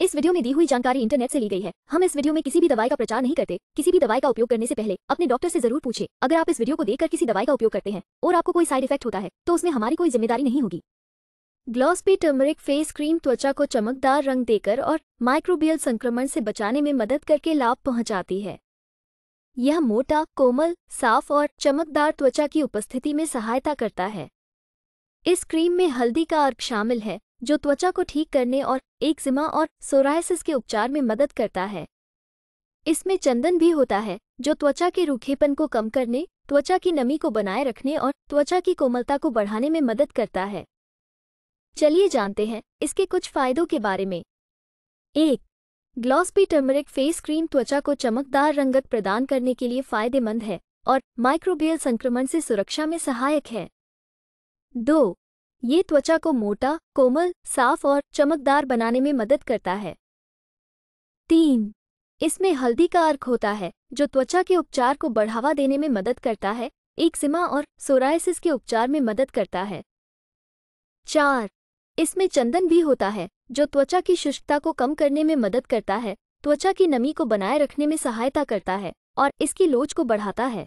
इस वीडियो में दी हुई जानकारी इंटरनेट से ली गई है हम इस वीडियो में किसी भी दवाई का प्रचार नहीं करते किसी भी दवाई का उपयोग करने से पहले अपने डॉक्टर से जरूर पूछे अगर आप इस वीडियो को देखकर किसी दवाई का उपयोग करते हैं और आपको कोई साइड इफेक्ट होता है तो उसमें हमारी कोई जिम्मेदारी नहीं होगी ग्लॉसपी टर्मरिक फेस क्रीम त्वचा को चमकदार रंग देकर और माइक्रोबियल संक्रमण से बचाने में मदद करके लाभ पहुंचाती है यह मोटा कोमल साफ और चमकदार त्वचा की उपस्थिति में सहायता करता है इस क्रीम में हल्दी का अर्क शामिल है जो त्वचा को ठीक करने और एक्जिमा और सोरायसिस के उपचार में मदद करता है इसमें चंदन भी होता है जो त्वचा के रूखेपन को कम करने त्वचा की नमी को बनाए रखने और त्वचा की कोमलता को बढ़ाने में मदद करता है चलिए जानते हैं इसके कुछ फायदों के बारे में एक ग्लॉसपी टर्मरिक फेस क्रीम त्वचा को चमकदार रंगत प्रदान करने के लिए फायदेमंद है और माइक्रोबियल संक्रमण से सुरक्षा में सहायक है दो ये त्वचा को मोटा कोमल साफ और चमकदार बनाने में मदद करता है तीन इसमें हल्दी का अर्क होता है जो त्वचा के उपचार को बढ़ावा देने में मदद करता है एक सिमा और सोराइसिस के उपचार में मदद करता है चार इसमें चंदन भी होता है जो त्वचा की शुष्कता को कम करने में मदद करता है त्वचा की नमी को बनाए रखने में सहायता करता है और इसकी लोच को बढ़ाता है